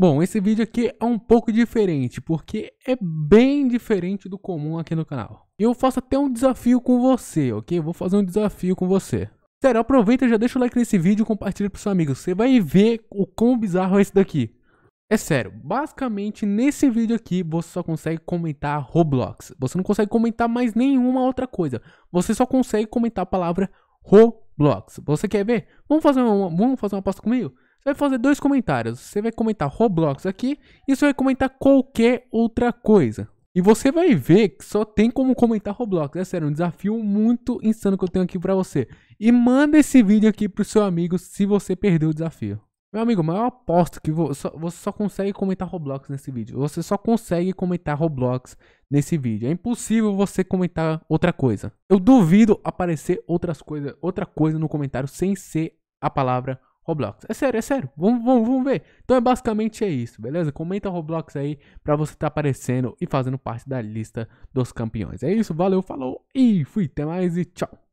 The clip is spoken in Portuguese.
Bom, esse vídeo aqui é um pouco diferente, porque é bem diferente do comum aqui no canal. E eu faço até um desafio com você, ok? Eu vou fazer um desafio com você. Sério, aproveita e já deixa o like nesse vídeo e compartilha para seus amigos. Você vai ver o quão bizarro é esse daqui. É sério, basicamente nesse vídeo aqui você só consegue comentar Roblox. Você não consegue comentar mais nenhuma outra coisa. Você só consegue comentar a palavra Roblox. Você quer ver? Vamos fazer uma, vamos fazer uma aposta comigo? Você vai fazer dois comentários. Você vai comentar Roblox aqui e você vai comentar qualquer outra coisa. E você vai ver que só tem como comentar Roblox. É sério, é um desafio muito insano que eu tenho aqui pra você. E manda esse vídeo aqui pro seu amigo se você perdeu o desafio. Meu amigo, mas eu aposto que você só consegue comentar Roblox nesse vídeo. Você só consegue comentar Roblox nesse vídeo. É impossível você comentar outra coisa. Eu duvido aparecer outras coisas outra coisa no comentário sem ser a palavra Roblox. É sério, é sério. Vamos, vamos, vamos ver. Então é basicamente é isso, beleza? Comenta Roblox aí pra você estar tá aparecendo e fazendo parte da lista dos campeões. É isso, valeu, falou e fui. Até mais e tchau.